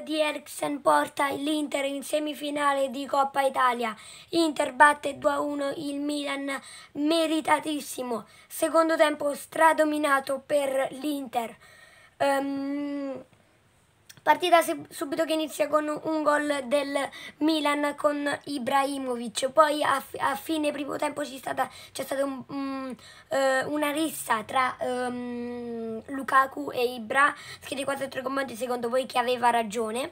di Eriksen porta l'Inter in semifinale di Coppa Italia. Inter batte 2-1 il Milan, meritatissimo. Secondo tempo stradominato per l'Inter. Um, Partita subito che inizia con un gol del Milan con Ibrahimovic. Poi a, a fine primo tempo c'è stata, stata un, um, uh, una rissa tra um, Lukaku e Ibra. Scrivete 4-3 tre commenti secondo voi chi aveva ragione.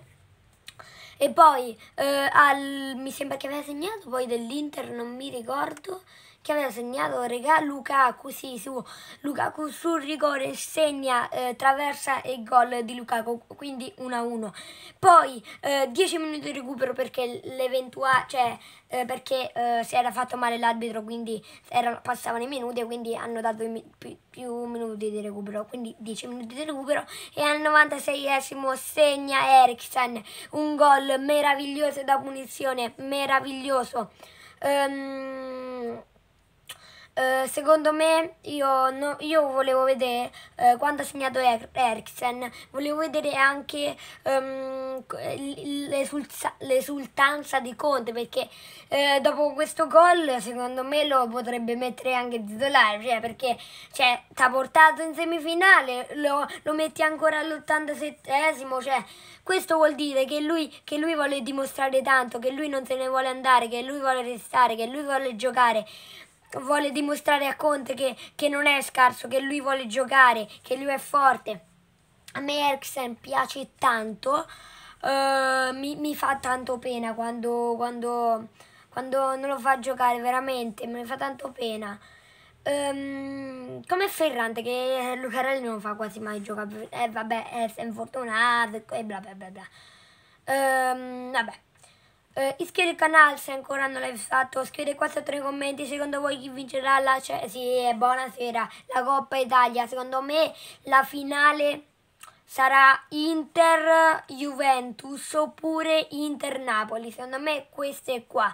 E poi uh, al, mi sembra che aveva segnato poi dell'Inter, non mi ricordo che aveva segnato regà Lukaku, sì, su, Lukaku sul rigore segna eh, traversa e gol di Lukaku, quindi 1-1. Poi eh, 10 minuti di recupero perché l'eventuale, cioè eh, perché eh, si era fatto male l'arbitro, quindi erano, passavano i minuti e quindi hanno dato mi più, più, minuti di recupero, quindi 10 minuti di recupero e al 96esimo segna Eriksen un gol meraviglioso da punizione, meraviglioso. Um, eh, secondo me io, no, io volevo vedere uh, quando ha segnato er- Eriksen, volevo vedere anche um, l'esulza- l'esultanza di Conte perché uh, dopo questo gol secondo me lo potrebbe mettere anche titolare cioè, perché cioè, ti ha portato in semifinale, lo, lo metti ancora all'87esimo, cioè, questo vuol dire che lui, che lui vuole dimostrare tanto, che lui non se ne vuole andare, che lui vuole restare, che lui vuole giocare vuole dimostrare a Conte che, che non è scarso, che lui vuole giocare, che lui è forte. A me Erickson piace tanto, uh, mi, mi, fa tanto pena quando, quando, quando, non lo fa giocare, veramente, mi fa tanto pena. Um, come Ferrante che eh, Lucarelli non fa quasi mai giocare, eh, vabbè, è infortunato e bla bla bla bla. Um, vabbè eh, iscriviti al canale se ancora non l'hai fatto, scrivete qua sotto nei commenti secondo voi chi vincerà la cioè, sì, eh, buonasera, la Coppa Italia. Secondo me la finale sarà Inter-Juventus oppure Inter-Napoli. Secondo me queste qua.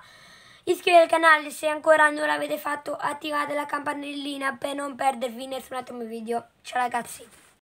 Iscrivetevi al canale se ancora non l'avete fatto, attivate la campanellina per non perdervi nessun altro mio video. Ciao ragazzi!